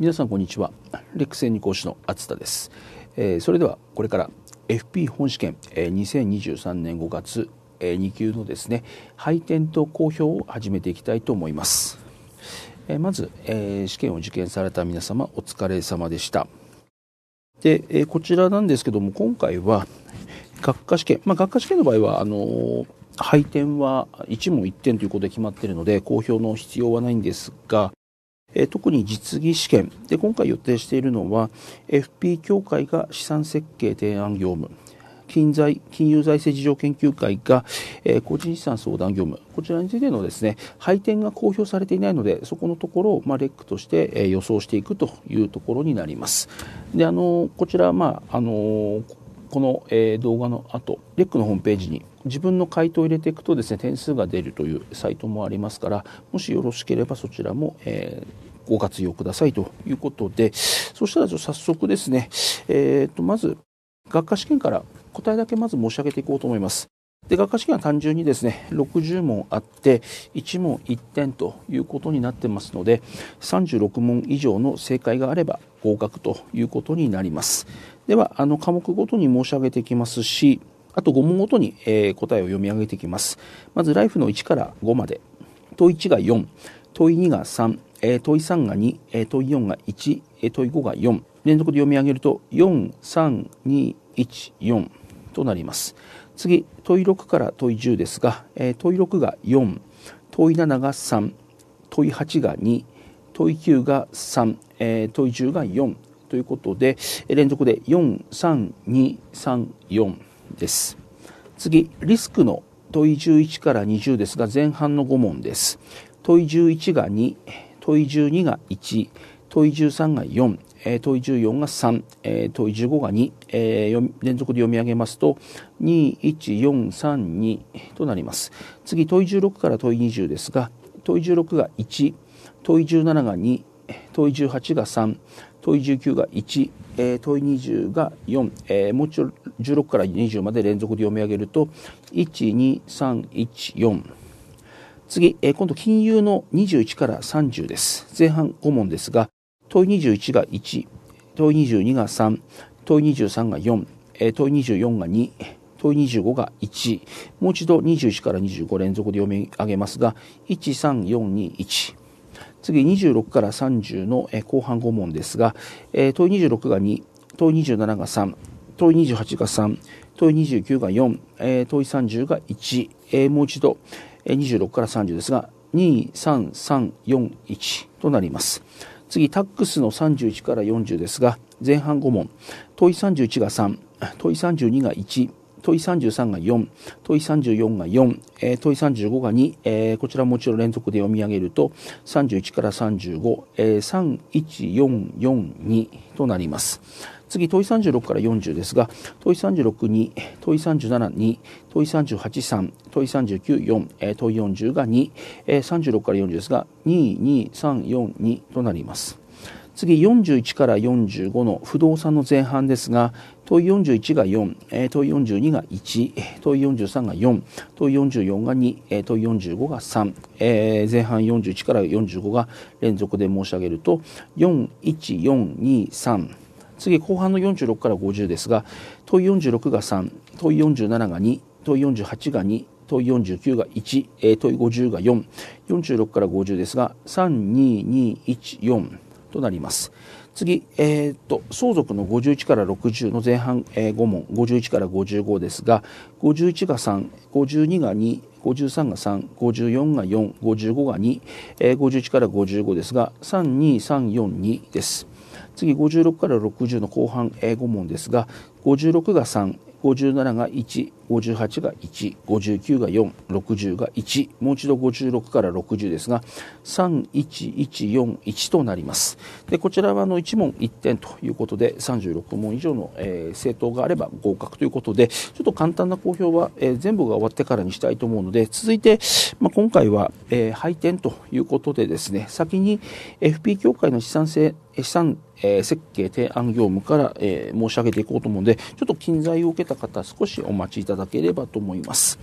皆さんこんにちはレック専任講師の厚田です、えー、それではこれから FP 本試験、えー、2023年5月、えー、2級のですね配点と公表を始めていきたいと思います、えー、まず、えー、試験を受験された皆様お疲れ様でしたで、えー、こちらなんですけども今回は学科試験、まあ、学科試験の場合はあのー配点は1問1点ということで決まっているので公表の必要はないんですが、え特に実技試験で今回予定しているのは FP 協会が資産設計提案業務金財金融財政事情研究会が、えー、個人資産相談業務、こちらについてのですね配点が公表されていないので、そこのところを、まあ、レックとして、えー、予想していくというところになります。であのこちら、まああのこの、えー、動画の後、レックのホームページに自分の回答を入れていくとですね点数が出るというサイトもありますから、もしよろしければそちらも、えーご活用くださいということで、そしたらちょっと早速ですね、えー、とまず学科試験から答えだけまず申し上げていこうと思います。で学科試験は単純にですね60問あって1問1点ということになってますので36問以上の正解があれば合格ということになりますではあの科目ごとに申し上げていきますしあと5問ごとに、えー、答えを読み上げていきますまずライフの1から5まで問1が4問2が3えー、問い3が2、えー、問い4が1、えー、問い5が4。連続で読み上げると、4、3、2、1、4となります。次、問い6から問い10ですが、えー、問い6が4、問い7が3、問い8が2、問い9が3、えー、問い10が4ということで、連続で4、3、2、3、4です。次、リスクの問い11から20ですが、前半の5問です。問い11が2、問い12が1問い13が4えー、問い14が3、えー、問い15が2、えー、連続で読み上げますと21432となります次問い16から問い20ですが問い16が1問い17が2問い18が3問い19が1、えー、問い20が4、えー、もう一度16から20まで連続で読み上げると12314次、えー、今度金融の21から30です。前半5問ですが、問い21が1、問い22が3、問い23が4、えー、問い24が2、問い25が1、もう一度21から25連続で読み上げますが、1、3、4、2、1。次、26から30の、後半5問ですが、問い26が2、問い27が3、問い28が3、問い29が4、問い30が1、もう一度、26から30ですが、23341となります。次、タックスの31から40ですが、前半5問、問い31が3、問い32が1、問い33が4、問い34が4、問い35が2、えー、こちらもちろん連続で読み上げると、31から35、31442となります。次、問い36から40ですが、問い36、2、問い37、2、問い38、3、問い39、4、えー、問い40が2、えー、36から40ですが、2、2、3、4、2となります。次41から45の不動産の前半ですが問い41が4、問い42が1問い43が4問い44が2、問い45が3、えー、前半41から45が連続で申し上げると41423次後半の46から50ですが問い46が3問い47が2問い48が2問い49が1、えー、問い50が4、46から50ですが、32214となります。次、えー、っと、相続の51から60の前半、えー、5問、51から55ですが、51が3、52が2、53が3、54が4、55が2、えー、51から55ですが、32342です。次56から60の後半、え5問ですが56が3 57が1、58が1、59が4、60が1、もう一度56から60ですが、3、1、1、4、1となります。で、こちらはあの1問1点ということで、36問以上の、えー、正答があれば合格ということで、ちょっと簡単な公表は、えー、全部が終わってからにしたいと思うので、続いて、まあ、今回は、えー、配点ということでですね、先に FP 協会の資産性、資産えー、設計提案業務から、えー、申し上げていこうと思うので、ちょっと近在を受けた方、少しお待ちいただければと思います。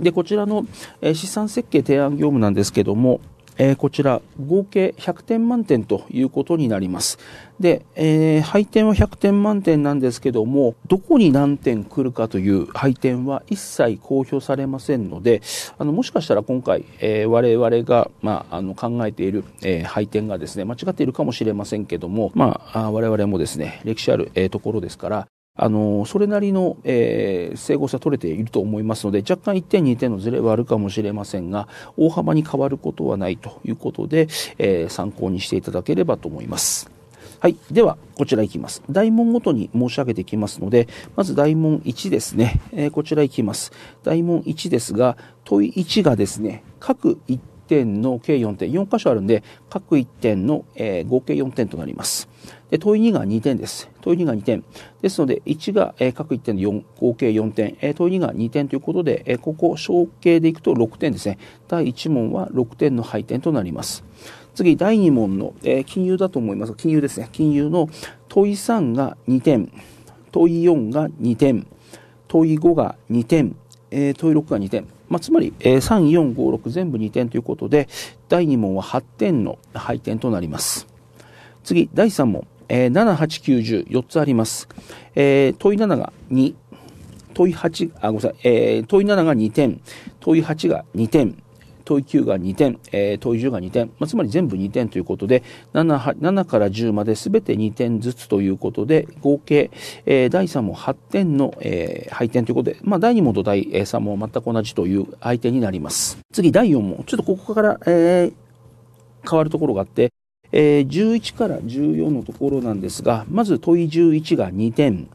で、こちらの、えー、資産設計提案業務なんですけども、えー、こちら合計100点満点ということになります。で、えー、配点は100点満点なんですけども、どこに何点来るかという配点は一切公表されませんので、あの、もしかしたら今回、えー、我々が、まあ、あの、考えている、えー、配点がですね、間違っているかもしれませんけども、まあ、我々もですね、歴史ある、えー、ところですから、あのそれなりの、えー、整合性は取れていると思いますので若干1点2点のズレはあるかもしれませんが大幅に変わることはないということで、えー、参考にしていただければと思います。はい。では、こちらいきます。大問ごとに申し上げていきますので、まず大問1ですね。えー、こちらいきます。大問1ですが、問い1がですね、各点の計4点、4箇所あるんで、各1点の、えー、合計4点となります。で、問い2が2点です。問い2が2点。ですので、1が、えー、各1点の4、合計4点、えー、問い2が2点ということで、えー、ここ、小計でいくと6点ですね。第1問は6点の配点となります。次、第2問の、えー、金融だと思います金融ですね。金融の問い3が2点、問い4が2点、問い5が2点、えー、問い6が2点。まあ、つまり、えー、3、4、5、6全部2点ということで、第2問は8点の配点となります。次、第3問、えー、7、8、9、10、4つあります。えー、問い7が2、問い8、あ、ごめんなさい、え問い7が2点、問い8が2点、問い9が2点、えー、問い10が2点、まあ、つまり全部2点ということで7、7から10まで全て2点ずつということで、合計、えー、第3問8点の、えー、配点ということで、まあ、第2問と第3問全く同じという相手になります。次、第4問。ちょっとここから、えー、変わるところがあって、えー、11から14のところなんですが、まず問い11が2点。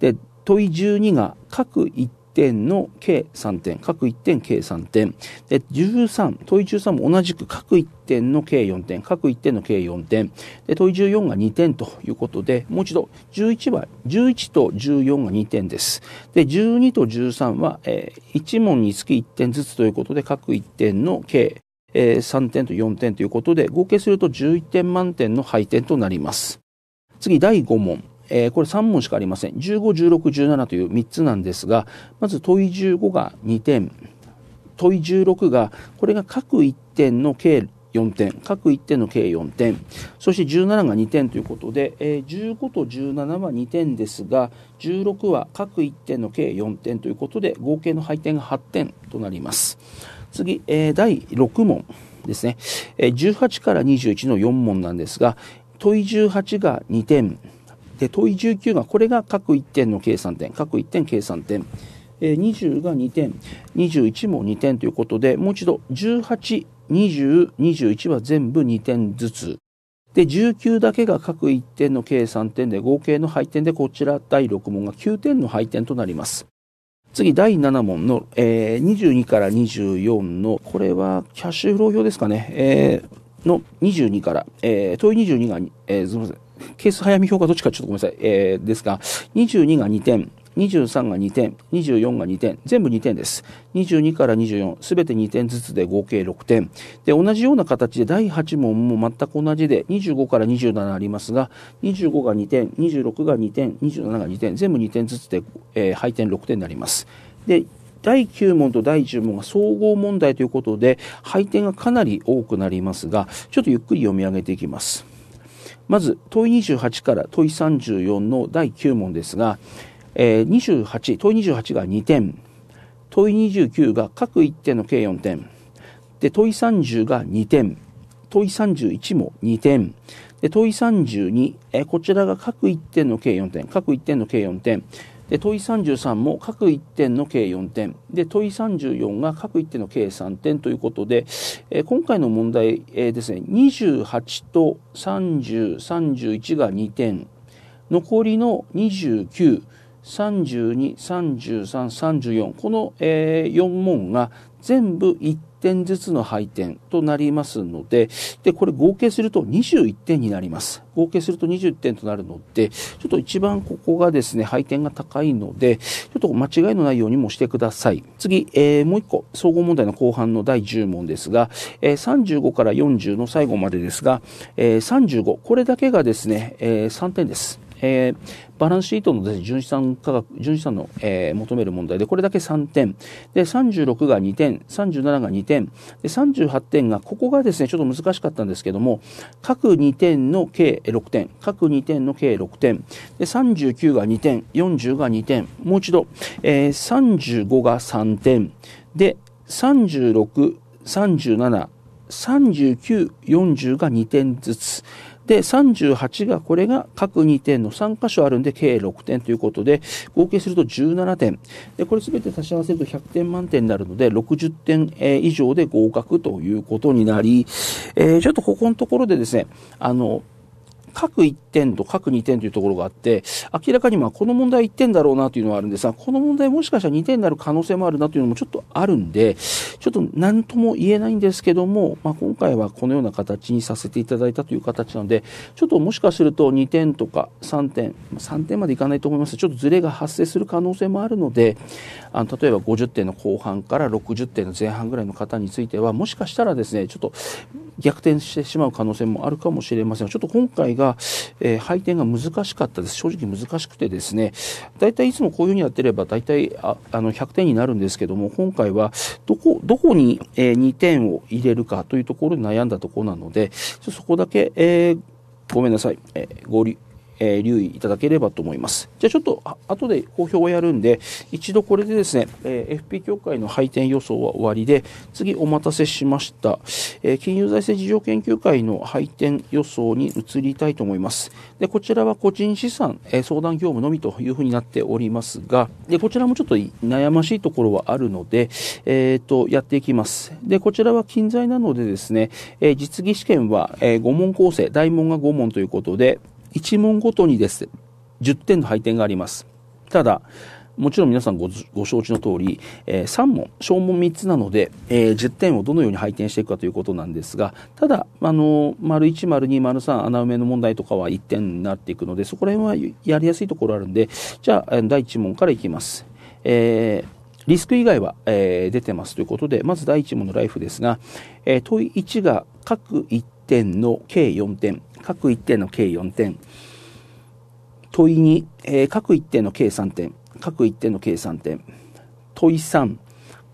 で、問い12が各1点の計3点、各1点計3点。で、13、問い13も同じく各1点の計4点、各1点の計4点。で、問い14が2点ということで、もう一度、11は、11と14が2点です。で、12と13は、えー、1問につき1点ずつということで、各1点の計、えー、3点と4点ということで、合計すると11点満点の配点となります。次、第5問。えー、これ3問しかありません。15、16、17という3つなんですが、まず問い15が2点、問い16が、これが各1点の計4点、各1点の計4点、そして17が2点ということで、えー、15と17は2点ですが、16は各1点の計4点ということで、合計の配点が8点となります。次、えー、第6問ですね、え18から21の4問なんですが、問い18が2点、で、問い19が、これが各1点の計算点、各1点計算点。えー、20が2点、21も2点ということで、もう一度、18、20、21は全部2点ずつ。で、19だけが各1点の計算点で、合計の配点でこちら第6問が9点の配点となります。次、第7問の、えー、22から24の、これはキャッシュフロー表ですかね、えー、の22から、えー、問い22が、えー、すみません、ケース早見評価どっちかちょっとごめんなさい、えー、ですが、22が2点、23が2点、24が2点、全部2点です。22から24、すべて2点ずつで合計6点。で、同じような形で第8問も全く同じで、25から27ありますが、25が2点、26が2点、27が2点、全部2点ずつで、えー、配点6点になります。で、第9問と第10問が総合問題ということで、配点がかなり多くなりますが、ちょっとゆっくり読み上げていきます。まず問い十八から問い十四の第九問ですが、えー、28問い十八が二点問い十九が各一点の計四点で問い30が二点問い十一も二点で問い32、えー、こちらが各一点の計四点各一点の計四点で問33も各1点の計4点で問34が各1点の計3点ということで、えー、今回の問題、えー、ですね28と3031が2点残りの29 32、33、34この、えー、4問が全部1点点ずつの配点となりますので、で、これ合計すると21点になります。合計すると20点となるので、ちょっと一番ここがですね、配点が高いので、ちょっと間違いのないようにもしてください。次、えー、もう一個、総合問題の後半の第10問ですが、えー、35から40の最後までですが、えー、35、これだけがですね、えー、3点です。えー、バランスシートのです、ね、純資産価格、純資産の、えー、求める問題で、これだけ3点。で、36が2点、37が2点、で、38点が、ここがですね、ちょっと難しかったんですけども、各2点の計6点、各2点の計6点、で、39が2点、40が2点、もう一度、えー、35が3点、で、36、37、39、40が2点ずつ。で、38が、これが各2点の3箇所あるんで、計6点ということで、合計すると17点。で、これ全て足し合わせると100点満点になるので、60点、え以上で合格ということになり、えー、ちょっとここのところでですね、あの、各1点と各2点というところがあって、明らかにまあこの問題1点だろうなというのはあるんですが、この問題もしかしたら2点になる可能性もあるなというのもちょっとあるんで、ちょっと何とも言えないんですけども、まあ、今回はこのような形にさせていただいたという形なので、ちょっともしかすると2点とか3点、3点までいかないと思いますちょっとずれが発生する可能性もあるので、あの例えば50点の後半から60点の前半ぐらいの方については、もしかしたらですね、ちょっと逆転してしまう可能性もあるかもしれませんが、ちょっと今回が、えー、配点が難しかったです。正直難しくてですね、大体いつもこういうふうにやってれば、大体ああの100点になるんですけども、今回はどこ、どこに、えー、2点を入れるかというところに悩んだところなので、そこだけ、えー、ごめんなさい、えー、合理、えー、留意いただければと思います。じゃあちょっと後で公表をやるんで、一度これでですね、えー、FP 協会の配点予想は終わりで、次お待たせしました、えー、金融財政事情研究会の配点予想に移りたいと思います。でこちらは個人資産、え相談業務のみというふうになっておりますが、でこちらもちょっと悩ましいところはあるので、えーと、やっていきます。でこちらは金在なのでですね、え実技試験は、え5問構成、大問が5問ということで、1問ごとにです、10点の配点があります。ただ、もちろん皆さんご承知の通り、えー、3問、小問3つなので、えー、10点をどのように配点していくかということなんですが、ただ、あの丸1、丸2、丸3、穴埋めの問題とかは1点になっていくので、そこら辺はやりやすいところあるんで、じゃあ、第1問からいきます。えーリスク以外は、えー、出てますということで、まず第1問のライフですが、えー、問い1が各1点の計4点、各1点の計4点、問い2、えー、各1点の計3点、各1点の計3点、問い3、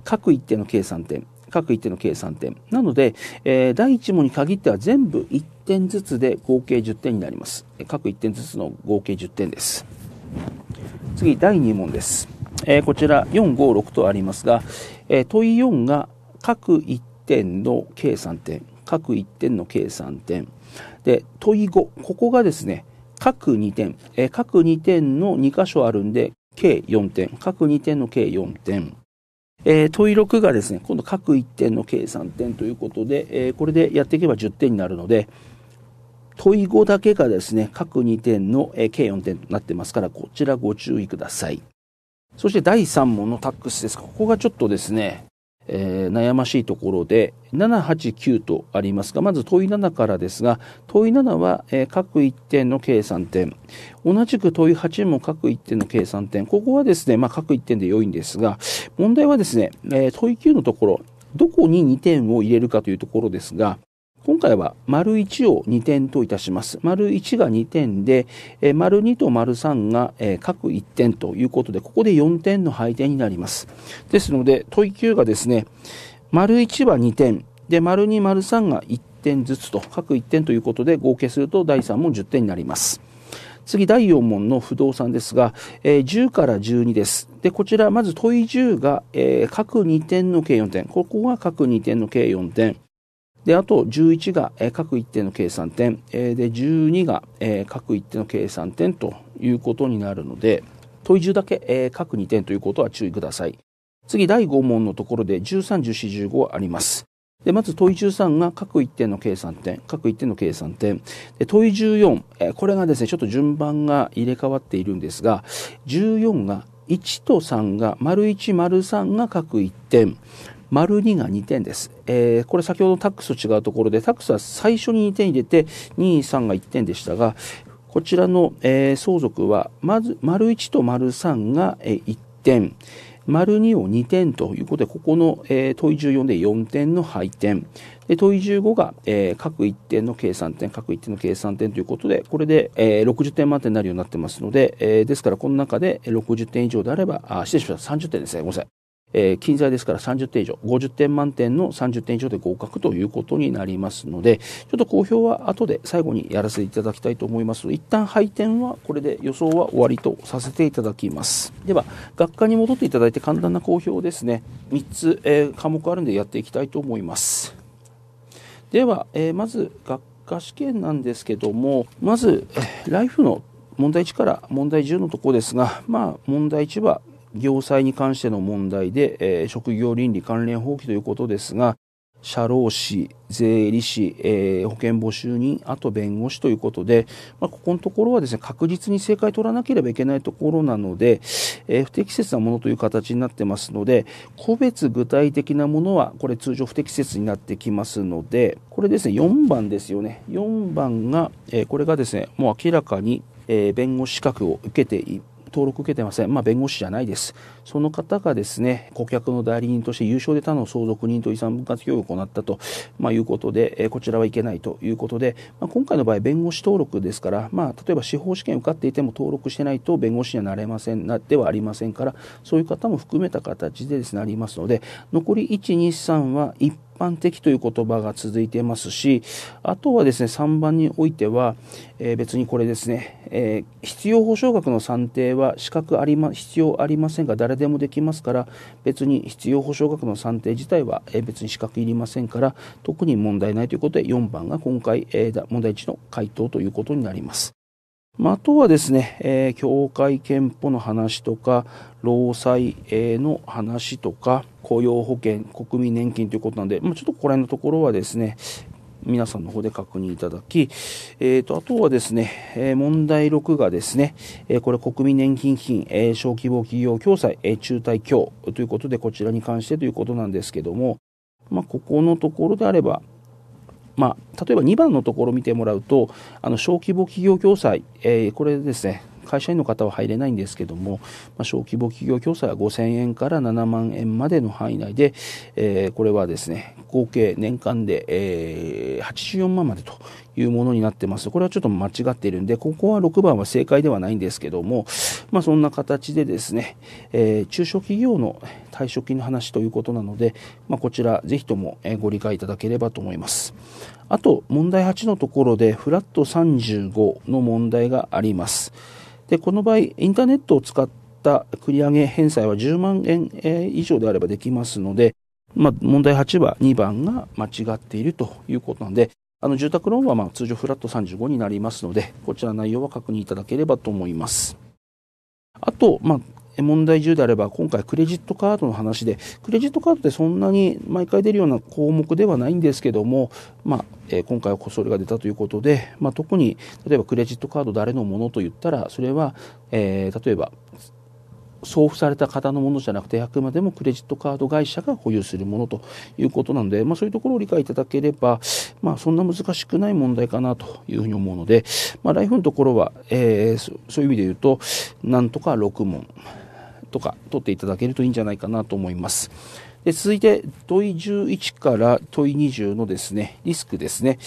各1点の計3点、各1点の計3点。なので、えー、第1問に限っては全部1点ずつで合計10点になります。各1点ずつの合計10点です。次、第2問です。えー、こちら、4、5、6とありますが、えー、問い4が各1点の計3点。各1点の計算点。で、問い5、ここがですね、各2点、え各2点の2箇所あるんで、計4点、各2点の計4点。えー、問い6がですね、今度各1点の計算点ということで、えー、これでやっていけば10点になるので、問い5だけがですね、各2点の、えー、計4点となってますから、こちらご注意ください。そして第3問のタックスですが、ここがちょっとですね、えー、悩ましいところで789とありますがまず問い7からですが問い7は、えー、各1点の計算点同じく問い8も各1点の計算点ここはですね、まあ、各1点で良いんですが問題はですね、えー、問い9のところどこに2点を入れるかというところですが今回は丸1を2点といたします。丸1が2点で、えー、丸2と丸3が、えー、各1点ということで、ここで4点の配点になります。ですので、問い9がですね、丸1は2点、で、丸2、丸3が1点ずつと、各1点ということで、合計すると第3問10点になります。次、第4問の不動産ですが、えー、10から12です。で、こちら、まず問い10が、えー、各2点の計4点。ここが各2点の計4点。で、あと11が、各一定の計算点、で、12が、各一定の計算点ということになるので、問い10だけ、各2点ということは注意ください。次、第5問のところで13、14、15あります。で、まず問い13が各一点の計算点、各一点の計算点。で問い14、えー、これがですね、ちょっと順番が入れ替わっているんですが、14が1と3が、丸1、丸3が各1点。丸2が2点です。えー、これ先ほどタックスと違うところで、タックスは最初に2点入れて、2、3が1点でしたが、こちらの、えー、相続は、まず、丸1と丸3が、えー、1点、丸2を2点ということで、ここの、えー、問い14で4点の配点。で、問い15が、えー、各1点の計算点、各1点の計算点ということで、これで、えー、60点満点になるようになってますので、えー、ですからこの中で60点以上であれば、あ、失礼しました。30点ですね。ごめんなさい。えー、金材ですから30点以上、50点満点の30点以上で合格ということになりますので、ちょっと公表は後で最後にやらせていただきたいと思います。一旦配点はこれで予想は終わりとさせていただきます。では、学科に戻っていただいて簡単な公表ですね。3つ、えー、科目あるんでやっていきたいと思います。では、えー、まず学科試験なんですけども、まず、ライフの問題1から問題10のところですが、まあ、問題1は業政に関しての問題で、えー、職業倫理関連法規ということですが、社労士、税理士、えー、保険募集人、あと弁護士ということで、まあ、ここのところはですね、確実に正解取らなければいけないところなので、えー、不適切なものという形になってますので、個別具体的なものは、これ通常不適切になってきますので、これですね、4番ですよね。4番が、えー、これがですね、もう明らかに、え弁護士資格を受けてい登録受けてません。まあ、弁護士じゃないです。その方がですね、顧客の代理人として有償で他の相続人と遺産分割協議を行ったと、まあ、いうことで、えこちらはいけないということで、まあ、今回の場合、弁護士登録ですから、まあ、例えば司法試験受かっていても登録してないと弁護士にはなれません、なってはありませんから、そういう方も含めた形でですね、ありますので、残り1、2、3は一般的という言葉が続いてますし、あとはですね、3番においては、えー、別にこれですね、えー、必要保障額の算定は資格ありま、必要ありませんが、誰でもできますから、別に必要保障額の算定自体は、えー、別に資格いりませんから、特に問題ないということで、4番が今回、え問題1の回答ということになります。まあ、あとはですね、えー、教会憲法の話とか、労災の話とか、雇用保険、国民年金ということなんで、まあ、ちょっとこれのところはですね、皆さんの方で確認いただき、えーと、あとはですね、えー、問題6がですね、えー、これ国民年金基金、えー、小規模企業共済、え中退協ということで、こちらに関してということなんですけども、まあ、ここのところであれば、まあ、例えば2番のところを見てもらうと、あの小規模企業共済、えー、これですね、会社員の方は入れないんですけども、まあ、小規模企業共済は5000円から7万円までの範囲内で、えー、これはですね、合計年間で、えー、84万までというものになってます。これはちょっと間違っているんで、ここは6番は正解ではないんですけども、まあ、そんな形でですね、えー、中小企業の退職金の話ということなので、まあ、こちらぜひともご理解いただければと思います。あと、問題8のところで、フラット35の問題があります。で、この場合、インターネットを使った繰り上げ返済は10万円以上であればできますので、まあ、問題8は2番が間違っているということなので、あの住宅ローンはま通常フラット35になりますので、こちら内容は確認いただければと思います。あと、まあ、問題10であれば、今回クレジットカードの話で、クレジットカードってそんなに毎回出るような項目ではないんですけども、まあ、今回はそれが出たということで、まあ、特に、例えばクレジットカード誰のものと言ったら、それは、えー、例えば、送付された方のものじゃなくてあくまでもクレジットカード会社が保有するものということなので、まあ、そういうところを理解いただければ、まあ、そんな難しくない問題かなというふうに思うので、まあ、ライフのところは、えー、そういう意味で言うとなんとか6問とか取っていただけるといいんじゃないかなと思います。で続いて問い11から問い20のですね、リスクですね。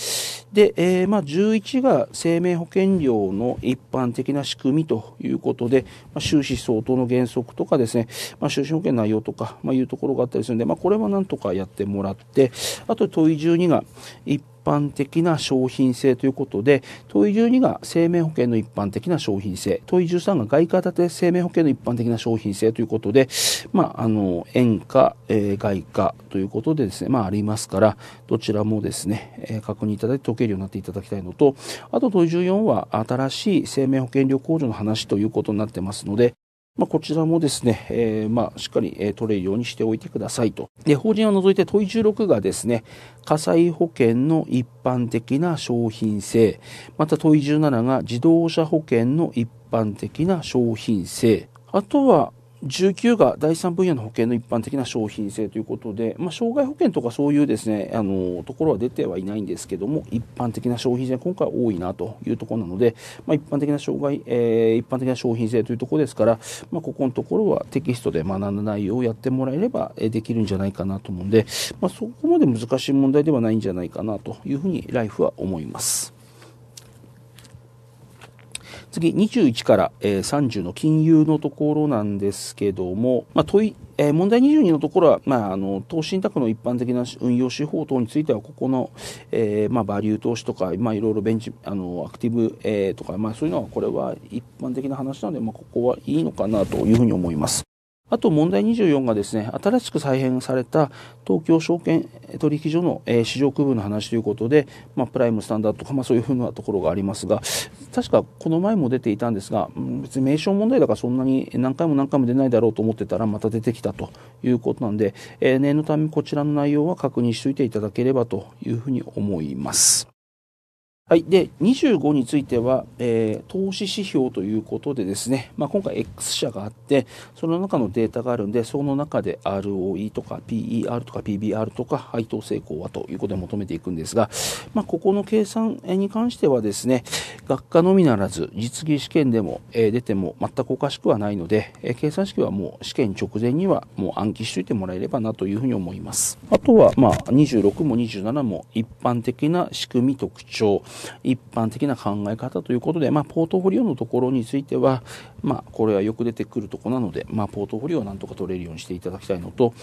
で、えー、まあ、11が生命保険料の一般的な仕組みということで、まあ、収支相当の原則とかですね、まあ、収支保険内容とか、まいうところがあったりするんで、まこれはなんとかやってもらって、あと問い12が一般般的な商品性ということで問い12が生命保険の一般的な商品性問い13が外貨建て生命保険の一般的な商品性ということで、まあ、あの円か、えー、外貨ということでですね、まあ、ありますからどちらもですね、えー、確認いただいて解けるようになっていただきたいのとあと問い14は新しい生命保険料控除の話ということになってますのでまあ、こちらもですね、えー、まあ、しっかり、え取れるようにしておいてくださいと。で、法人を除いて問い16がですね、火災保険の一般的な商品性、また問い17が自動車保険の一般的な商品性、あとは19が第3分野の保険の一般的な商品性ということで、まあ、障害保険とかそういうですね、あの、ところは出てはいないんですけども、一般的な商品性今回多いなというところなので、まあ、一般的な障害、えー、一般的な商品性というところですから、まあ、ここのところはテキストで学んだ内容をやってもらえればできるんじゃないかなと思うんで、まあ、そこまで難しい問題ではないんじゃないかなというふうにライフは思います。次、21から、えー、30の金融のところなんですけども、まあ、問い、えー、問題22のところは、まあ、あの、投資信託の一般的な運用手法等については、ここの、えー、まあ、バリュー投資とか、まあ、いろいろベンチ、あの、アクティブ、えー、とか、まあ、そういうのは、これは一般的な話なので、まあ、ここはいいのかなというふうに思います。あと問題24がですね、新しく再編された東京証券取引所の、えー、市場区分の話ということで、まあ、プライム、スタンダードとか、まあ、そういうふうなところがありますが、確かこの前も出ていたんですが、別に名称問題だからそんなに何回も何回も出ないだろうと思ってたら、また出てきたということなんで、えー、念のためこちらの内容は確認しておいていただければというふうに思います。はい。で、25については、えー、投資指標ということでですね、まあ、今回 X 社があって、その中のデータがあるんで、その中で ROE とか PER とか PBR とか配当成功はということで求めていくんですが、まあ、ここの計算に関してはですね、学科のみならず、実技試験でも、えー、出ても全くおかしくはないので、えー、計算式はもう試験直前にはもう暗記しといてもらえればなというふうに思います。あとは、まあ、26も27も一般的な仕組み特徴、一般的な考え方ということで、まあ、ポートフォリオのところについては、まあ、これはよく出てくるとこなので、まあ、ポートフォリオをなんとか取れるようにしていただきたいのと、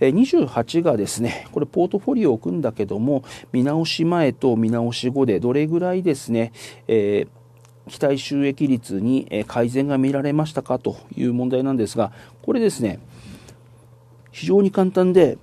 え28がですね、これポートフォリオを組んだけども、見直し前と見直し後でどれぐらいですね、えー期待収益率に改善が見られましたかという問題なんですが、これですね、非常に簡単で、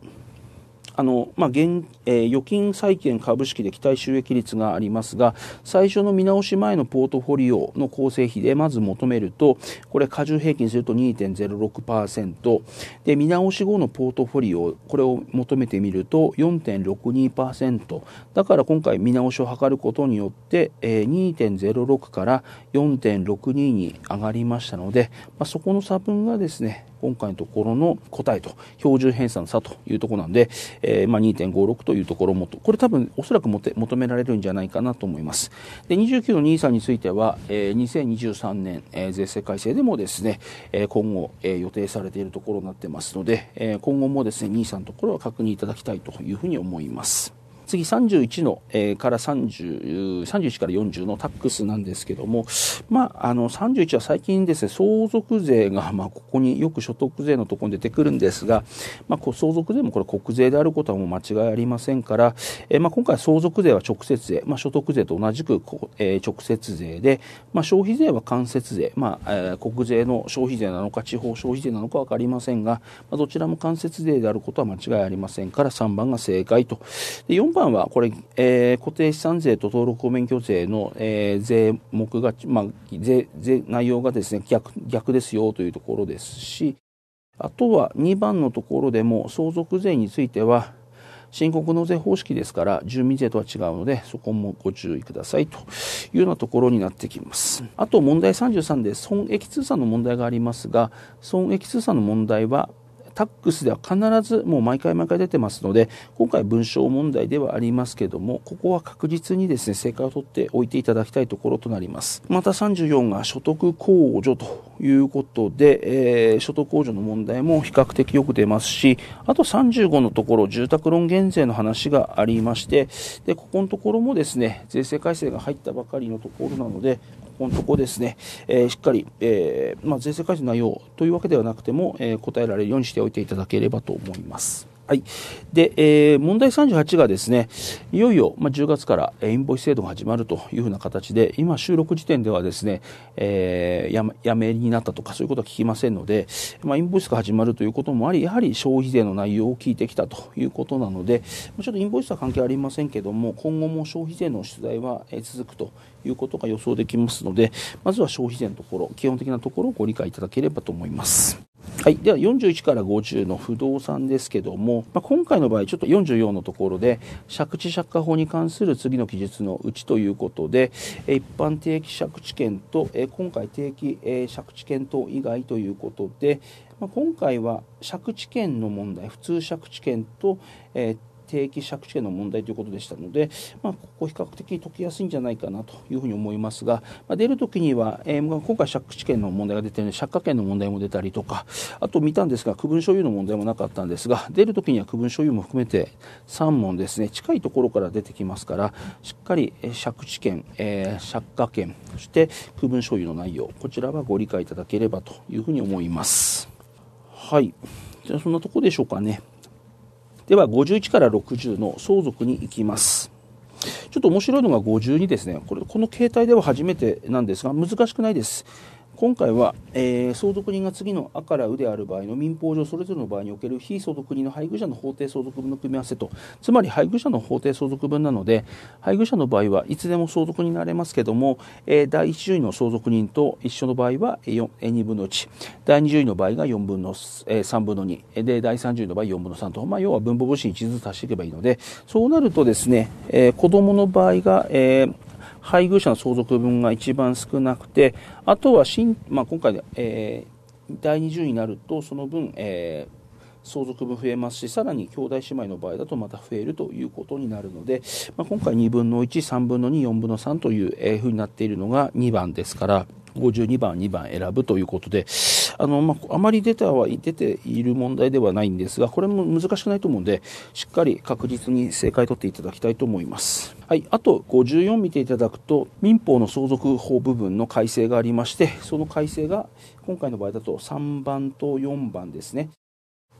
あのまあ現えー、預金債券株式で期待収益率がありますが最初の見直し前のポートフォリオの構成比でまず求めるとこれ過重平均すると2.06%で見直し後のポートフォリオこれを求めてみると4.62%だから今回見直しを図ることによって、えー、2.06から4.62に上がりましたので、まあ、そこの差分がですね今回のところの答えと標準偏差の差というところなんで、えー、まあ、2.56というところもこれ多分おそらく求められるんじゃないかなと思いますで29の23については、えー、2023年、えー、税制改正でもですね、えー、今後、えー、予定されているところになってますので、えー、今後もですね23のところは確認いただきたいというふうに思います次31の、えー、から30、31から40のタックスなんですけども、まあ、あの、31は最近ですね、相続税が、まあ、ここによく所得税のところに出てくるんですが、まあ、相続税もこれ国税であることはもう間違いありませんから、えー、まあ、今回相続税は直接税、まあ、所得税と同じく、えー、直接税で、まあ、消費税は間接税、まあ、えー、国税の消費税なのか地方消費税なのか分かりませんが、まあ、どちらも間接税であることは間違いありませんから、3番が正解と。で4番番はこれ、えー、固定資産税と登録免許税の、えー、税目が、まあ、税税内容がですね逆逆ですよというところですしあとは2番のところでも相続税については申告納税方式ですから住民税とは違うのでそこもご注意くださいというようなところになってきますあと問題33で損益通算の問題がありますが損益通算の問題はタックスでは必ずもう毎回毎回出てますので今回文章問題ではありますけどもここは確実にですね正解を取っておいていただきたいところとなりますまた34が所得控除ということで、えー、所得控除の問題も比較的よく出ますしあと35のところ住宅ローン減税の話がありましてでここのところもですね税制改正が入ったばかりのところなのでこのとこですね、えー、しっかり、えー、まあ、税制改正の内容というわけではなくても、えー、答えられるようにしておいていただければと思います。はい。で、えー、問題38がですね、いよいよ、まあ、10月から、えインボイス制度が始まるというふうな形で、今収録時点ではですね、えー、ややめになったとかそういうことは聞きませんので、まあ、インボイスが始まるということもあり、やはり消費税の内容を聞いてきたということなので、ちょっとインボイスは関係ありませんけども、今後も消費税の出題は、え続くということが予想できますので、まずは消費税のところ、基本的なところをご理解いただければと思います。はい、では41から50の不動産ですけども、まあ、今回の場合ちょっと44のところで借地借家法に関する次の記述のうちということで一般定期借地権と今回定期借地権等以外ということで、まあ、今回は借地権の問題普通借地権と、えー、定期借地権の問題ということでしたので、まあ、ここ比較的解きやすいんじゃないかなというふうに思いますが、まあ、出るときには、えー、今回借地権の問題が出ているので借家権の問題も出たりとかあと見たんですが区分所有の問題もなかったんですが出るときには区分所有も含めて3問ですね近いところから出てきますからしっかり借地権、えー、借家権そして区分所有の内容こちらはご理解いただければというふうに思います。はいじゃあそんなとこでしょうかね。では51から60の相続に行きます。ちょっと面白いのが52ですね。これ、この携帯では初めてなんですが、難しくないです。今回は、えー、相続人が次の「あ」から「う」である場合の民法上それぞれの場合における非相続人の配偶者の法定相続分の組み合わせとつまり配偶者の法定相続分なので配偶者の場合はいつでも相続になれますけども、えー、第1順位の相続人と一緒の場合は2分の1第2順位の場合が4分の、えー、3分の2で第3順位の場合4分の3と、まあ、要は分母分子1ずつ足していけばいいのでそうなるとですね、えー、子供の場合が、えー配偶者の相続分が一番少なくて、あとは新、まあ、今回で、えー、第20になると、その分、えー相続分増えますし、さらに兄弟姉妹の場合だとまた増えるということになるので、まあ、今回2分の1、3分の2、4分の3というふうになっているのが2番ですから、52番、2番選ぶということで、あの、まあ、あまり出たは、出ている問題ではないんですが、これも難しくないと思うんで、しっかり確実に正解を取っていただきたいと思います。はい、あと54見ていただくと民法の相続法部分の改正がありましてその改正が今回の場合だと3番と4番ですね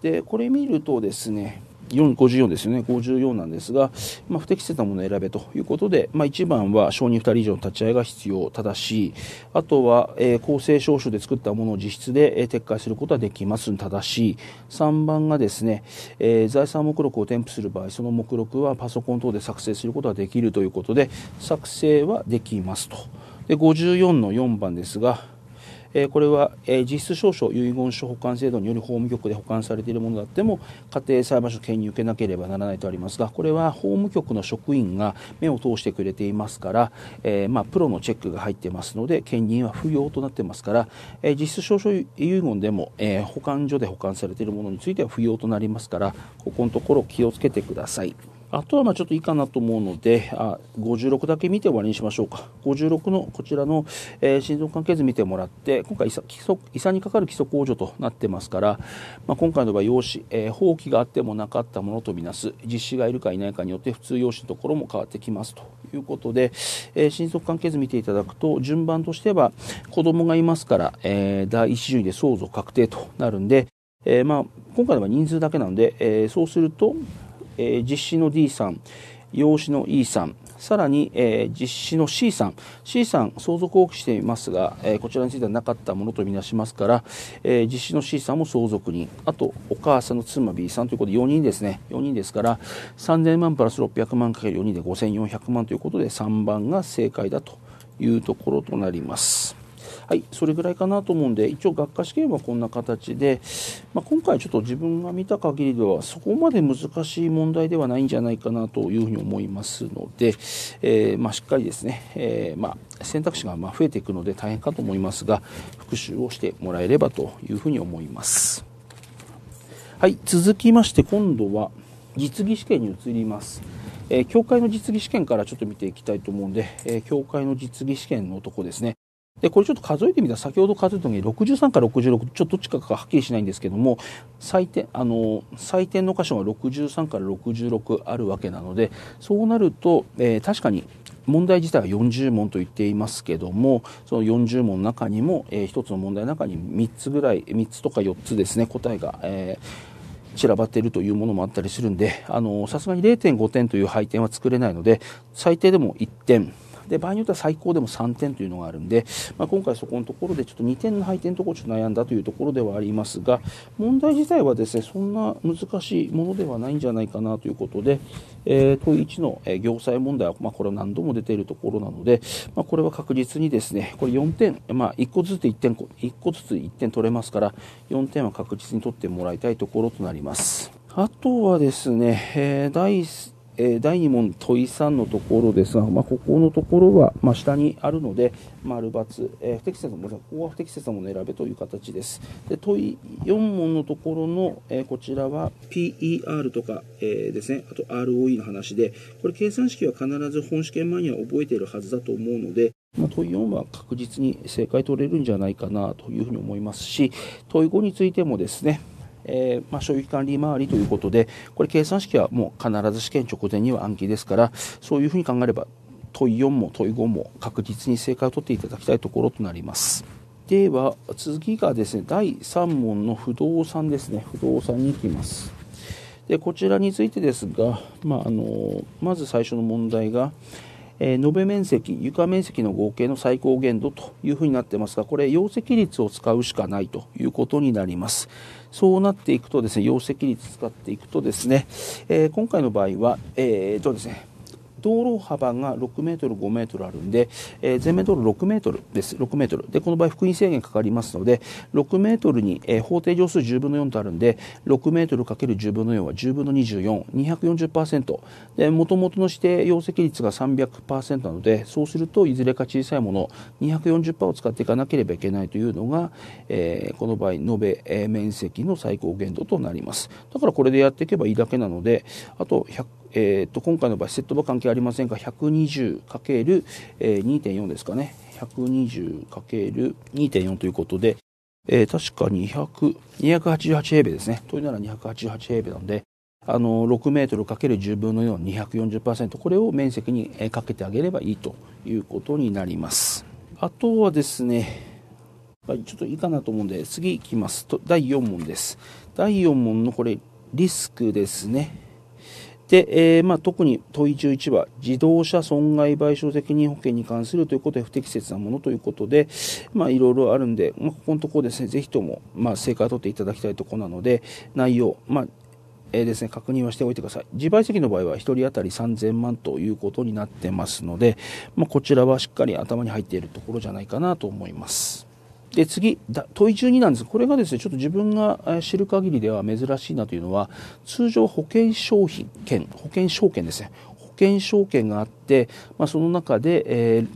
でこれ見るとですね54ですよね、54なんですが、まあ、不適切なものを選べということで、まあ、1番は承認2人以上の立ち会いが必要ただし、あとは、えー、公正証書で作ったものを実質で、えー、撤回することはできますただし、3番がですね、えー、財産目録を添付する場合、その目録はパソコン等で作成することはできるということで、作成はできますと。で54の4番ですが、えこれは、え実質証書遺言書保管制度により法務局で保管されているものであっても家庭裁判所権に受けなければならないとありますがこれは法務局の職員が目を通してくれていますから、えまあ、プロのチェックが入ってますので兼任は不要となってますから、え実質証書遺言でも、え保管所で保管されているものについては不要となりますからここのところ気をつけてください。あとはまあちょっといいかなと思うので、あ56だけ見て終わりにしましょうか。56のこちらの、えー、親族関係図見てもらって、今回遺産遺産にかかる基礎控除となってますから、まあ、今回の場合、養子、えー、放棄があってもなかったものとみなす、実施がいるかいないかによって普通養子のところも変わってきますということで、えー、親族関係図見ていただくと、順番としては子供がいますから、えー、第一順位で相続確定となるんで、えー、まあ今回の場合人数だけなので、えー、そうすると、えー、実施の D さん、養子の E さん、さらに、えー、実施の C さん、C さん、相続を期していますが、えー、こちらについてはなかったものとみなしますから、えー、実施の C さんも相続人、あとお母さんの妻 B さんということで4人ですね、4人ですから、3000万プラス600万かける4人で5400万ということで、3番が正解だというところとなります。はい、それぐらいかなと思うんで、一応学科試験はこんな形で、まあ、今回ちょっと自分が見た限りでは、そこまで難しい問題ではないんじゃないかなというふうに思いますので、えー、まあ、しっかりですね、えー、まあ、選択肢がま増えていくので大変かと思いますが、復習をしてもらえればというふうに思います。はい、続きまして今度は実技試験に移ります。え教会の実技試験からちょっと見ていきたいと思うんで、え教会の実技試験のとこですね。で、これちょっと数えてみたら、先ほど数えたように63から66、ちょっとどっちかがはっきりしないんですけども、採点、あの、採点の箇所が63から66あるわけなので、そうなると、えー、確かに問題自体は40問と言っていますけどもその40問の中にも、えー、1つの問題の中に3つぐらい3つとか4つですね答えが、えー、散らばっているというものもあったりするんでさすがに0.5点という配点は作れないので最低でも1点で場合によっては最高でも3点というのがあるんで、まあ、今回そこのところでちょっと2点の配点のところちょっと悩んだというところではありますが問題自体はですねそんな難しいものではないんじゃないかなということで、えー、問1の行債問題は、まあ、これは何度も出ているところなので、まあ、これは確実にですねこれ4点、まあ、1個ずつ1点1個ずつ1点取れますから4点は確実に取ってもらいたいところとなります。あとはですね、えー、第え第2問問い3のところですが、まあ、ここのところは、まあ、下にあるので、丸×、えー、不適切なもの、ここは不適切なものを選べという形です。で問い4問のところの、えー、こちらは PER とか、えー、ですね、あと ROE の話で、これ計算式は必ず本試験前には覚えているはずだと思うので、まあ、問い4は確実に正解取れるんじゃないかなというふうに思いますし、問い5についてもですね、えー、まあ、所有管理回りということで、これ計算式はもう必ず試験直前には暗記ですから、そういうふうに考えれば、問4も問5も確実に正解を取っていただきたいところとなります。では、次がですね、第3問の不動産ですね。不動産に行きます。で、こちらについてですが、まあ、あの、まず最初の問題が、えー、延べ面積、床面積の合計の最高限度というふうになってますが、これ、容積率を使うしかないということになります。そうなっていくとですね、容積率使っていくとですね、えー、今回の場合は、えー、とですね、道路幅が6メートル、5メートルあるんで、えー、全面道路6メートルです。6メートル。で、この場合、福音制限かかりますので、6メートルに、えー、法定乗数10分の4とあるんで、6メートルかける10分の4は10分の24、240%。で、元々の指定容積率が300%なので、そうすると、いずれか小さいもの、240%を使っていかなければいけないというのが、えー、この場合、延べ、えー、面積の最高限度となります。だからこれでやっていけばいいだけなので、あと100えー、と今回の場合セット場関係ありませんが 120×2.4 ですかね 120×2.4 ということで、えー、確か2 8 8平米ですねというなら288平米なのであの6メートル ×10 分の4240%これを面積にかけてあげればいいということになりますあとはですねちょっといいかなと思うんで次いきますと第4問です第4問のこれリスクですねで、えーまあ、特に問い11は自動車損害賠償責任保険に関するということで不適切なものということで、まあ、いろいろあるんで、まあ、ここのところですね、ぜひとも、まあ、正解を取っていただきたいところなので、内容、まあ、えー、ですね、確認はしておいてください。自賠責の場合は1人当たり3000万ということになってますので、まあ、こちらはしっかり頭に入っているところじゃないかなと思います。で次問い12なんですこれがですねちょっと自分が知る限りでは珍しいなというのは通常保険商品券保険証券ですね保険証券があって、まあ、その中で、えー、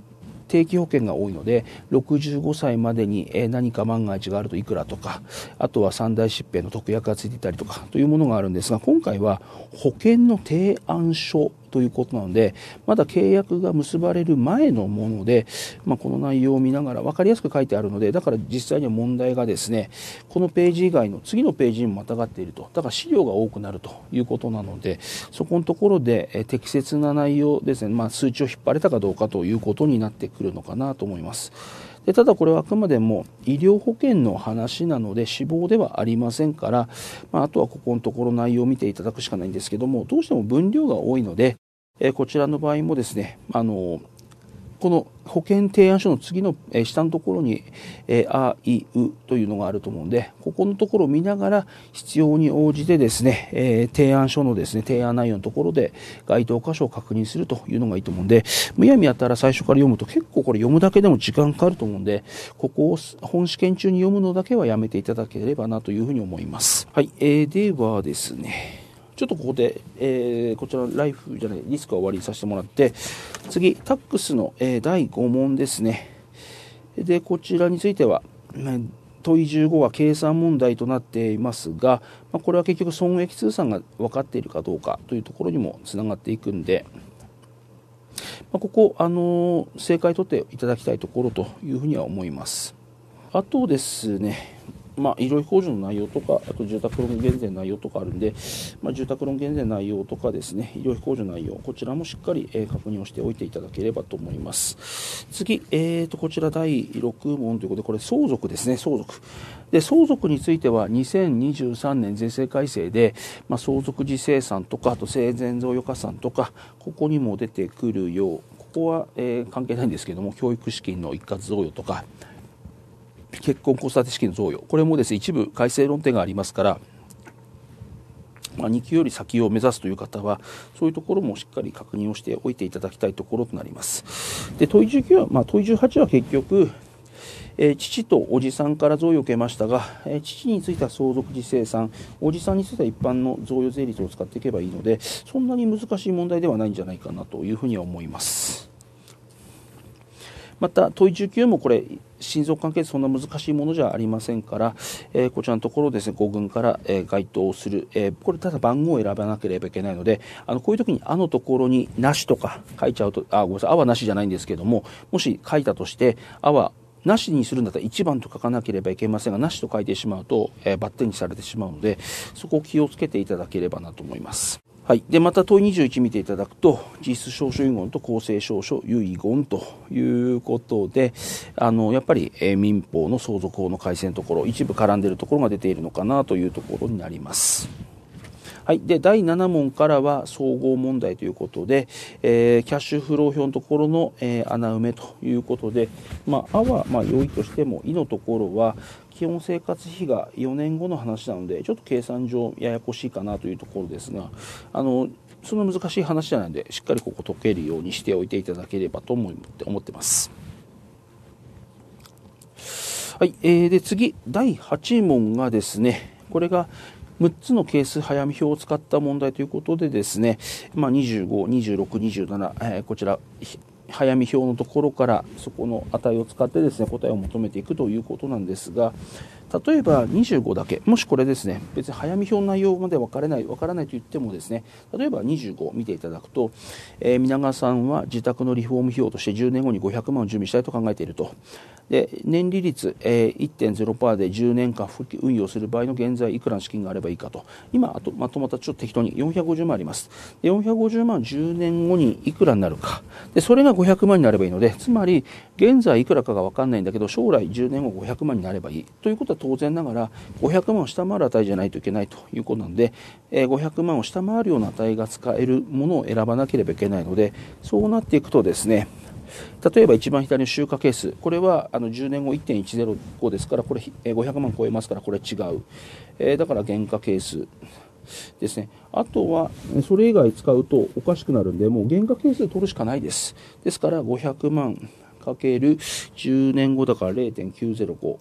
定期保険が多いので65歳までに何か万が一があるといくらとかあとは三大疾病の特約がついていたりとかというものがあるんですが今回は保険の提案書ということなので、まだ契約が結ばれる前のもので、まあ、この内容を見ながら分かりやすく書いてあるので、だから実際には問題がですね、このページ以外の次のページにもまたがっていると、だから資料が多くなるということなので、そこのところで、え適切な内容ですね、まあ、数値を引っ張れたかどうかということになってくるのかなと思います。でただこれはあくまでも医療保険の話なので死亡ではありませんから、まあ、あとはここのところ内容を見ていただくしかないんですけどもどうしても分量が多いのでえこちらの場合もですね、あのこの保険提案書の次の下のところに、えあいうというのがあると思うんで、ここのところを見ながら必要に応じてですね、え提案書のですね、提案内容のところで該当箇所を確認するというのがいいと思うんで、むやみやったら最初から読むと結構これ読むだけでも時間かかると思うんで、ここを本試験中に読むのだけはやめていただければなというふうに思います。はい、えー、ではですね、ちょっとここで、えー、こちらライフじゃない、リスクは終わりにさせてもらって、次、タックスの、えー、第5問ですね。で、こちらについては、問い15は計算問題となっていますが、まあ、これは結局損益通算が分かっているかどうかというところにもつながっていくんで、まあ、ここ、あのー、正解取っていただきたいところというふうには思います。あとですね、まあ、医療費控除の内容とか、あと住宅ローン減税の内容とかあるんで、まあ、住宅ローン減税の内容とかですね、医療費控除の内容、こちらもしっかり、えー、確認をしておいていただければと思います。次、えーと、こちら第6問ということで、これ相続ですね、相続。で、相続については2023年税制改正で、まあ、相続時生産とか、あと生前贈与加算とか、ここにも出てくるよう、ここは、えー、関係ないんですけども、教育資金の一括贈与とか、結婚子育て資金贈与これもです、ね、一部改正論点がありますから、まあ、2級より先を目指すという方はそういうところもしっかり確認をしておいていただきたいところとなります。で問い19は、まあ、問い18は結局えー、父とおじさんから贈与を受けましたが、えー、父については相続時精算おじさんについては一般の贈与税率を使っていけばいいのでそんなに難しい問題ではないんじゃないかなというふうには思いますまた問い19もこれ心臓関係そんな難しいものじゃありませんから、えー、こちらのところですね5軍から、えー、該当する、えー、これただ番号を選ばなければいけないのであのこういう時に「あ」のところに「なし」とか書いちゃうとあごめんなさい「あ」はなしじゃないんですけどももし書いたとして「あ」はなしにするんだったら1番と書かなければいけませんが、なしと書いてしまうと、えー、バッテンにされてしまうので、そこを気をつけていただければなと思います。はい、でまた問21見ていただくと実質証書遺言と公正証書遺言ということであのやっぱり、え民法の相続法の改正のところ一部絡んでいるところが出ているのかなというところになります。はい、で第7問からは総合問題ということで、えー、キャッシュフロー表のところの、えー、穴埋めということで、まあ、あは、まあ、要因としても、いのところは基本生活費が4年後の話なのでちょっと計算上ややこしいかなというところですがあのその難しい話なのでしっかりここ解けるようにしておいていただければと思って思ってます。はい、えー、で次第8問がですねこれが6つの係数早見表を使った問題ということでですね、まあ25、25、26、27、えー、こちら早見表のところからそこの値を使ってですね答えを求めていくということなんですが例えば25だけ、もしこれですね、別に早見表の内容まで分からない、分からないと言ってもですね、例えば25見ていただくと、えー、皆川さんは自宅のリフォーム費用として10年後に500万を準備したいと考えていると。で、年利率、えー、1.0%で10年間運用する場合の現在いくらの資金があればいいかと。今、あとまとまたちょっと適当に450万あります。で、450万10年後にいくらになるか。で、それが500万になればいいので、つまり、現在いくらかが分かんないんだけど、将来10年後500万になればいい。ということは当然ながら500万を下回る値じゃないといけないということなので、え500万を下回るような値が使えるものを選ばなければいけないのでそうなっていくとですね例えば一番左の集荷ケース、これはあの10年後1.105ですから、これ500万超えますから、これ違う、えー、だから原価ケースですね、あとはそれ以外使うとおかしくなるんで、もう原価ケースで取るしかないです、ですから500万かける10年後だから0.905。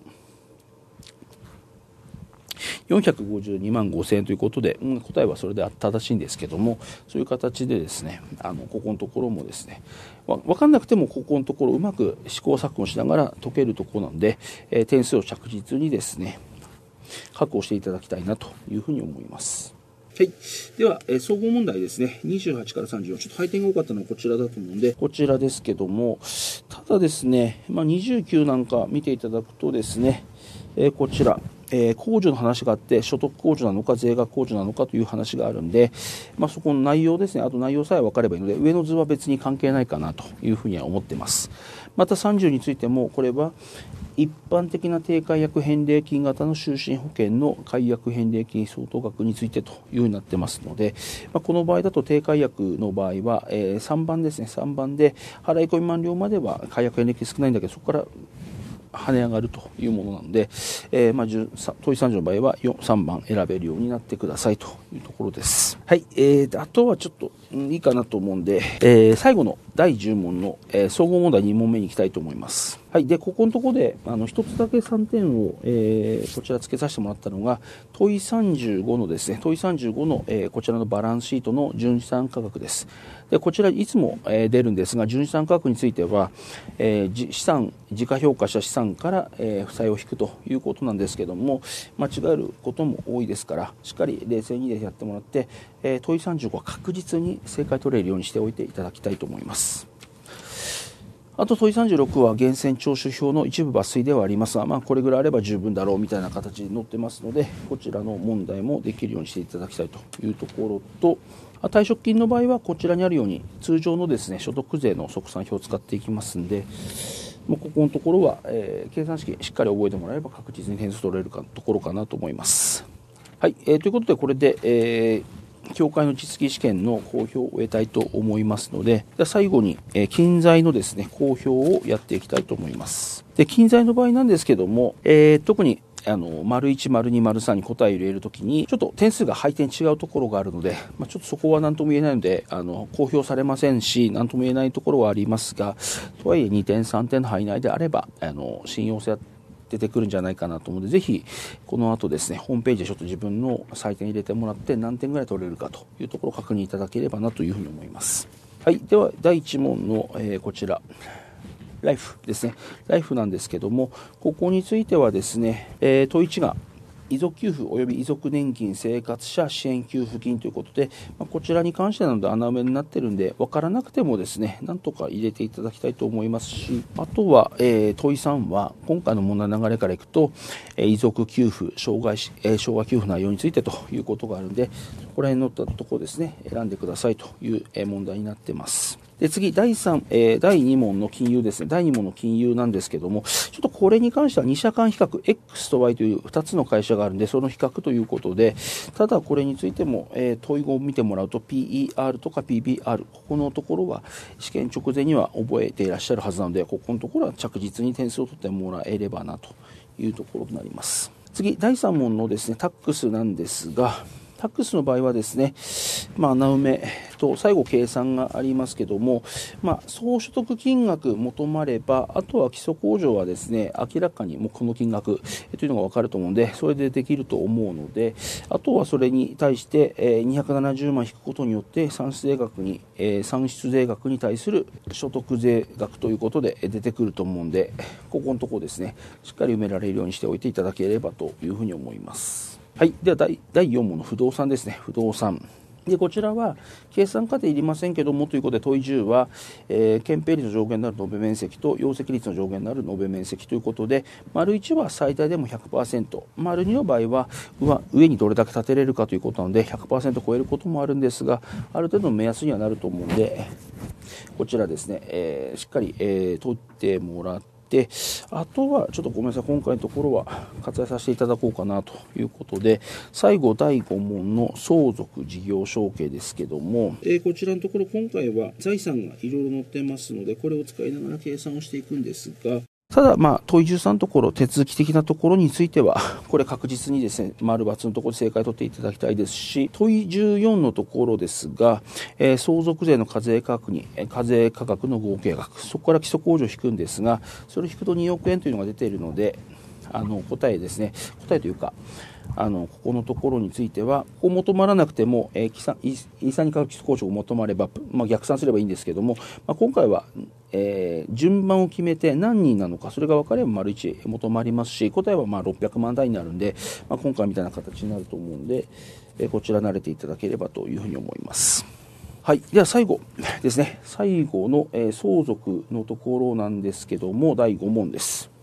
452万5000円ということで、うん、答えはそれで正しいんですけどもそういう形でですねあのここのところもですね分かんなくてもここのところうまく試行錯誤しながら解けるところなんで、えー、点数を着実にですね確保していただきたいなというふうに思います。はい。では、えー、総合問題ですね。28から34。ちょっと配点が多かったのはこちらだと思うんで、こちらですけども、ただですね、まあ、29なんか見ていただくとですね、えー、こちら、えー、控除の話があって、所得控除なのか、税額控除なのかという話があるんで、まあ、そこの内容ですね、あと内容さえ分かればいいので、上の図は別に関係ないかなというふうには思ってます。また30についても、これは一般的な低解約返礼金型の就寝保険の解約返礼金相当額についてというようになってますので、まあ、この場合だと低解約の場合は、えー、3番ですね、3番で払い込み満了までは解約返礼金少ないんだけど、そこから跳ね上がるというものなので、えー、まあ、統一三条の場合は4 3番選べるようになってくださいというところです。はい、えー、あとはちょっといいかなと思うんで、えー、最後の第10問の、えー、総合問題2問目に行きたいと思います。はい。で、ここのとこで、あの、一つだけ3点を、えー、こちら付けさせてもらったのが、問い35のですね、問い35の、えー、こちらのバランスシートの純資産価格です。で、こちらいつも、えー、出るんですが、純資産価格については、えー、資産、自家評価した資産から、えー、負債を引くということなんですけども、間違えることも多いですから、しっかり冷静にやってもらって、えー、問い35は確実に正解取れるようにしておいていただきたいと思います。あと問い36は源泉徴収票の一部抜粋ではありますが、まあ、これぐらいあれば十分だろうみたいな形に載ってますので、こちらの問題もできるようにしていただきたいというところと、退職金の場合はこちらにあるように、通常のですね所得税の即算表を使っていきますんで、もうここのところは、えー、計算式しっかり覚えてもらえれば確実に点数取れるかところかなと思います。はい、えー、ということでこれで、えー協会の実技試験の公表を終えたいと思いますので、で最後に、え近材のですね、公表をやっていきたいと思います。で、近材の場合なんですけども、えー、特にあの、丸1、丸2、丸3に答えを入れるときに、ちょっと点数が配点違うところがあるので、まあ、ちょっとそこは何とも言えないので、あの、公表されませんし、何とも言えないところはありますが、とはいえ2点、3点の範囲内であれば、あの、信用性出てくるんじゃないかなと思うので、ぜひ、この後ですね、ホームページでちょっと自分の採点入れてもらって、何点ぐらい取れるかというところを確認いただければなというふうに思います。はい、では、第1問の、えー、こちら。ライフですね。ライフなんですけども、ここについてはですね、えー、問1が遺族給付及び遺族年金生活者支援給付金ということで、まあ、こちらに関してなので穴埋めになってるんで分からなくてもですねなんとか入れていただきたいと思いますしあとは、えー、問い3は今回の問題の流れからいくと、えー、遺族給付障害,、えー、障害給付内容についてということがあるんでそこら辺たところですね選んでくださいという問題になってます。で次、第3、えー、第2問の金融ですね。第2問の金融なんですけども、ちょっとこれに関しては2社間比較、X と Y という2つの会社があるんで、その比較ということで、ただこれについても、えー、問い語を見てもらうと、PER とか PBR、ここのところは試験直前には覚えていらっしゃるはずなので、ここのところは着実に点数を取ってもらえればなというところになります。次、第3問のですね、タックスなんですが、タックスの場合はですね、まあ、穴埋めと最後計算がありますけども、まあ、総所得金額求まれば、あとは基礎控除はですね、明らかにもうこの金額というのがわかると思うんで、それでできると思うので、あとはそれに対して270万引くことによって、算出税額に、算出税額に対する所得税額ということで出てくると思うんで、ここのところですね、しっかり埋められるようにしておいていただければというふうに思います。はい、では第第4問の不動産ですね、不動産。でこちらは計算過程いりませんけどもということで問い10は、えー、憲兵率の上限のある延べ面積と容積率の上限のある延べ面積ということで丸1は最大でも100%丸2の場合は上にどれだけ建てれるかということなので100%超えることもあるんですがある程度の目安にはなると思うんでこちらですね、えー、しっかり、えー、取ってもらってて、あとは、ちょっとごめんなさい、今回のところは割愛させていただこうかなということで、最後第5問の相続事業承継ですけども、えー、こちらのところ今回は財産がいろいろ載ってますので、これを使いながら計算をしていくんですが、ただ、まあ、問い13のところ、手続き的なところについては、これ確実にですね、丸×のところで正解を取っていただきたいですし、問い14のところですが、えー、相続税の課税価格に、課税価格の合計額、そこから基礎控除を引くんですが、それを引くと2億円というのが出ているので、あの、答えですね、答えというか、あのここのところについては、ここ求まらなくても、えー、産遺産に基礎交渉を求まれば、まあ、逆算すればいいんですけども、まあ、今回は、えー、順番を決めて何人なのか、それが分かれば丸1求まりますし、答えはまあ600万台になるんで、まあ、今回みたいな形になると思うんで、えー、こちら慣れていただければというふうに思います。はい。では最後 ですね。最後の、え相続のところなんですけども、第5問です。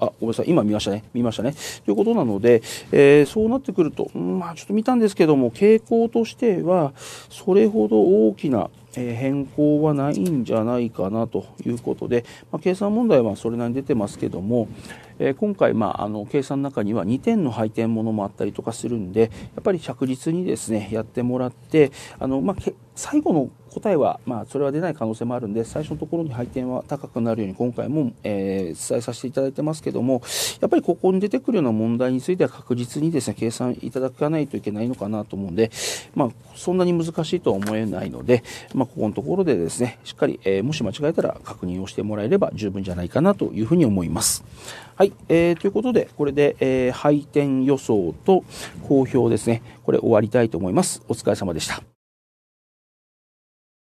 あ、ごめんなさい。今見ましたね。見ましたね。ということなので、えー、そうなってくると、ん、まあちょっと見たんですけども、傾向としては、それほど大きな、えー、変更はないんじゃないかなということで、まあ、計算問題はそれなりに出てますけども、えー、今回、まあ、あの計算の中には2点の配点ものもあったりとかするんでやっぱり着実にですねやってもらってあの、まあ最後の答えは、まあ、それは出ない可能性もあるんで、最初のところに配点は高くなるように今回も、えー、伝えさせていただいてますけども、やっぱりここに出てくるような問題については確実にですね、計算いただかないといけないのかなと思うんで、まあ、そんなに難しいとは思えないので、まあ、ここのところでですね、しっかり、えー、もし間違えたら確認をしてもらえれば十分じゃないかなというふうに思います。はい、えー、ということで、これで、えー、配点予想と公表ですね、これ終わりたいと思います。お疲れ様でした。